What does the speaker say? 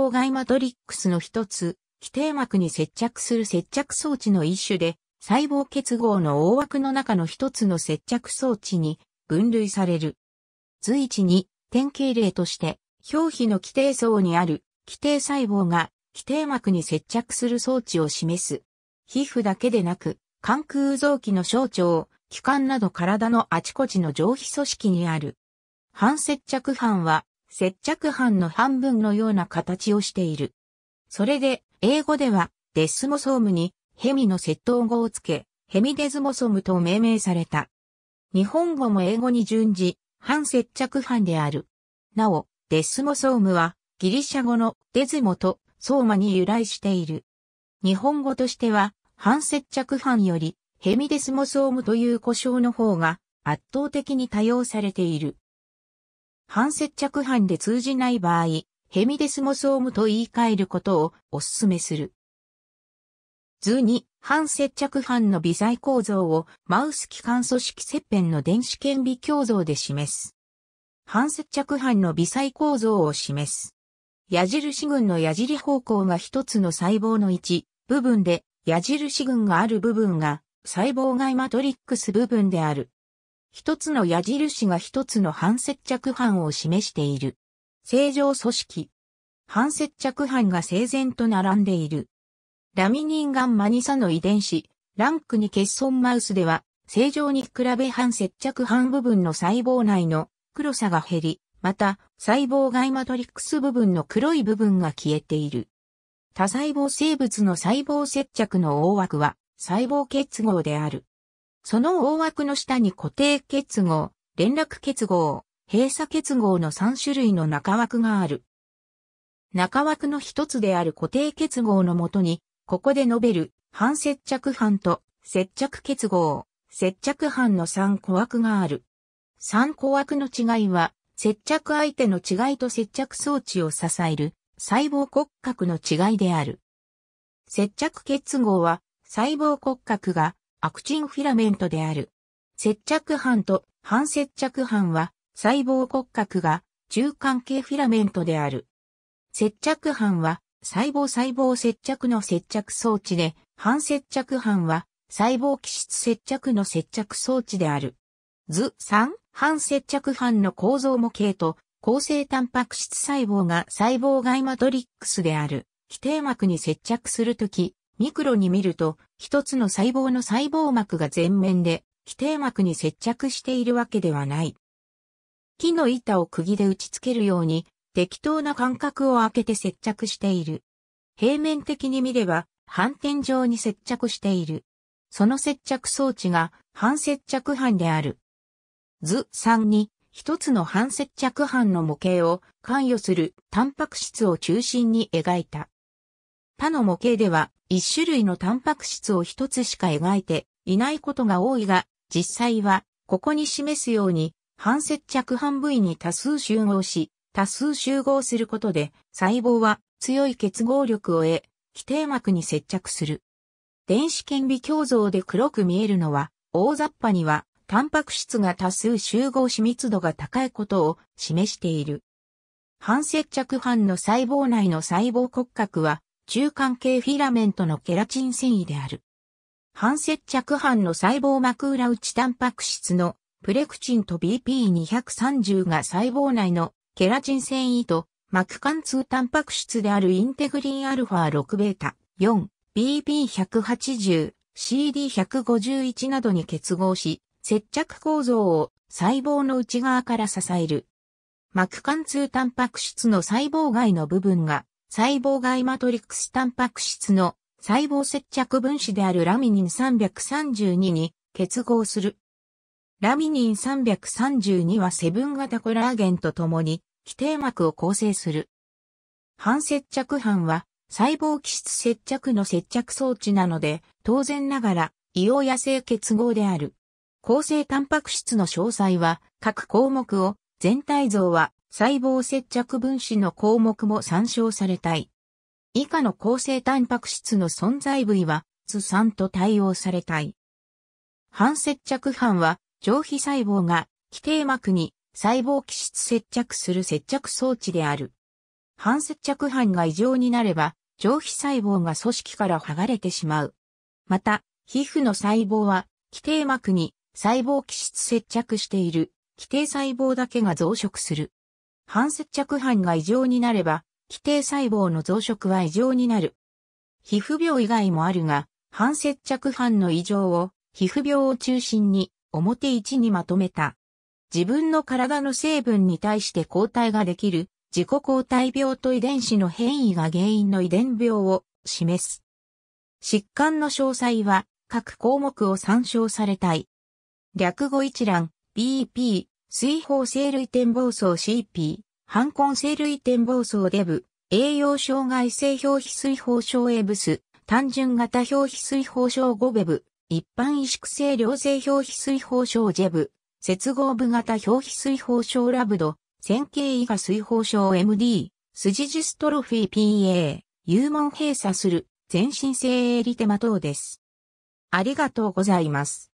方外マトリックスの一つ、基底膜に接着する接着装置の一種で、細胞結合の大枠の中の一つの接着装置に分類される。随一に典型例として、表皮の基底層にある基底細胞が基底膜に接着する装置を示す。皮膚だけでなく、肝空臓器の小腸、気管など体のあちこちの上皮組織にある。反接着斑は接着版の半分のような形をしている。それで、英語では、デスモソームに、ヘミの接頭語をつけ、ヘミデスモソムと命名された。日本語も英語に順じ、反接着版である。なお、デスモソームは、ギリシャ語のデズモとソーマに由来している。日本語としては、反接着版より、ヘミデスモソームという呼称の方が、圧倒的に多用されている。半接着反で通じない場合、ヘミデスモソームと言い換えることをお勧めする。図に半接着反の微細構造をマウス機関組織切片の電子顕微鏡像で示す。半接着反の微細構造を示す。矢印群の矢尻方向が一つの細胞の一部分で、矢印群がある部分が細胞外マトリックス部分である。一つの矢印が一つの反接着班を示している。正常組織。反接着班が整然と並んでいる。ラミニンガンマニサの遺伝子、ランクに欠損マウスでは、正常に比べ反接着反部分の細胞内の黒さが減り、また、細胞外マトリックス部分の黒い部分が消えている。多細胞生物の細胞接着の大枠は細胞結合である。その大枠の下に固定結合、連絡結合、閉鎖結合の3種類の中枠がある。中枠の一つである固定結合のもとに、ここで述べる半接着半と接着結合、接着半の3個枠がある。3個枠の違いは、接着相手の違いと接着装置を支える細胞骨格の違いである。接着結合は細胞骨格がアクチンフィラメントである。接着板と反接着板は細胞骨格が中間系フィラメントである。接着板は細胞細胞接着の接着装置で、反接着板は細胞基質接着の接着装置である。図3、反接着板の構造模型と、構成タンパク質細胞が細胞外マトリックスである、基底膜に接着するとき、ミクロに見ると、一つの細胞の細胞膜が前面で、基底膜に接着しているわけではない。木の板を釘で打ち付けるように、適当な間隔を空けて接着している。平面的に見れば、反転状に接着している。その接着装置が反接着板である。図3に一つの反接着板の模型を関与するタンパク質を中心に描いた。他の模型では一種類のタンパク質を一つしか描いていないことが多いが、実際はここに示すように半接着半部位に多数集合し、多数集合することで細胞は強い結合力を得、基底膜に接着する。電子顕微鏡像で黒く見えるのは、大雑把にはタンパク質が多数集合し密度が高いことを示している。半接着半の細胞内の細胞骨格は中間系フィラメントのケラチン繊維である。反接着板の細胞膜裏内タンパク質のプレクチンと BP230 が細胞内のケラチン繊維と膜貫通タンパク質であるインテグリンアルファ6ベータ4 b p 1 8 0 CD151 などに結合し接着構造を細胞の内側から支える。膜貫通タンパク質の細胞外の部分が細胞外マトリックスタンパク質の細胞接着分子であるラミニン332に結合する。ラミニン332はセブン型コラーゲンとともに基底膜を構成する。反接着斑は細胞基質接着の接着装置なので当然ながら異様野生結合である。構成タンパク質の詳細は各項目を全体像は細胞接着分子の項目も参照されたい。以下の構成タンパク質の存在部位は、ツ酸と対応されたい。反接着反は、上皮細胞が、基底膜に細胞基質接着する接着装置である。反接着反が異常になれば、上皮細胞が組織から剥がれてしまう。また、皮膚の細胞は、基底膜に細胞基質接着している、基底細胞だけが増殖する。反接着斑が異常になれば、規定細胞の増殖は異常になる。皮膚病以外もあるが、反接着斑の異常を皮膚病を中心に表一にまとめた。自分の体の成分に対して抗体ができる自己抗体病と遺伝子の変異が原因の遺伝病を示す。疾患の詳細は各項目を参照されたい。略語一覧 BP 水泡生類展望層 CP、反根生類展望層デブ、栄養障害性表皮水泡症エブス、単純型表皮水泡症5ベブ、一般萎縮性良性表皮水泡症ジェブ、接合部型表皮水泡症ラブド、線形以下水泡症 MD、筋ジストロフィー PA、幽門閉鎖する、全身性エリテマ等です。ありがとうございます。